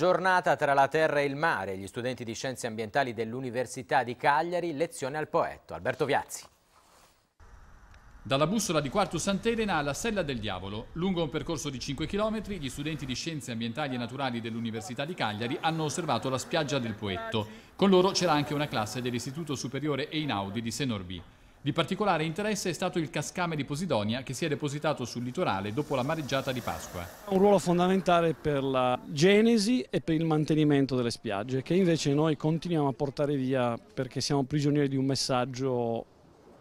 Giornata tra la terra e il mare, gli studenti di scienze ambientali dell'Università di Cagliari, lezione al poetto Alberto Viazzi. Dalla bussola di Quarto Sant'Elena alla Sella del Diavolo, lungo un percorso di 5 km, gli studenti di scienze ambientali e naturali dell'Università di Cagliari hanno osservato la spiaggia del poetto. Con loro c'era anche una classe dell'Istituto Superiore Einaudi di Senorbi. Di particolare interesse è stato il cascame di Posidonia che si è depositato sul litorale dopo la mareggiata di Pasqua. Ha Un ruolo fondamentale per la genesi e per il mantenimento delle spiagge che invece noi continuiamo a portare via perché siamo prigionieri di un messaggio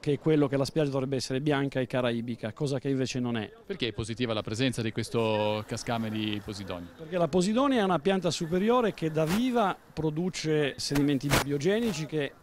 che è quello che la spiaggia dovrebbe essere bianca e caraibica, cosa che invece non è. Perché è positiva la presenza di questo cascame di Posidonia? Perché la Posidonia è una pianta superiore che da viva produce sedimenti biogenici che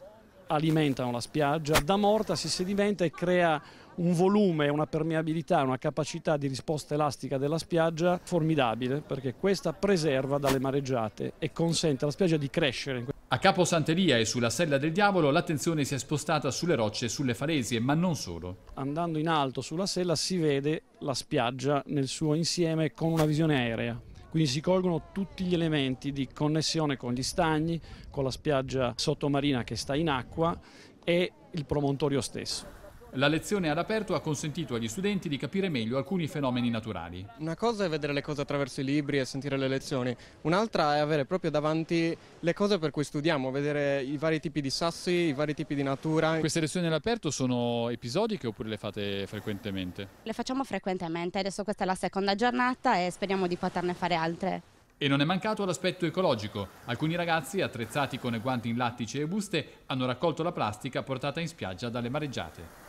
alimentano la spiaggia, da morta si sedimenta e crea un volume, una permeabilità, una capacità di risposta elastica della spiaggia formidabile perché questa preserva dalle mareggiate e consente alla spiaggia di crescere. A Capo Santeria e sulla Sella del Diavolo l'attenzione si è spostata sulle rocce e sulle falesie, ma non solo. Andando in alto sulla sella si vede la spiaggia nel suo insieme con una visione aerea quindi si colgono tutti gli elementi di connessione con gli stagni, con la spiaggia sottomarina che sta in acqua e il promontorio stesso. La lezione all'aperto ha consentito agli studenti di capire meglio alcuni fenomeni naturali. Una cosa è vedere le cose attraverso i libri e sentire le lezioni, un'altra è avere proprio davanti le cose per cui studiamo, vedere i vari tipi di sassi, i vari tipi di natura. Queste lezioni all'aperto sono episodiche oppure le fate frequentemente? Le facciamo frequentemente, adesso questa è la seconda giornata e speriamo di poterne fare altre. E non è mancato l'aspetto ecologico. Alcuni ragazzi, attrezzati con guanti in lattice e buste, hanno raccolto la plastica portata in spiaggia dalle mareggiate.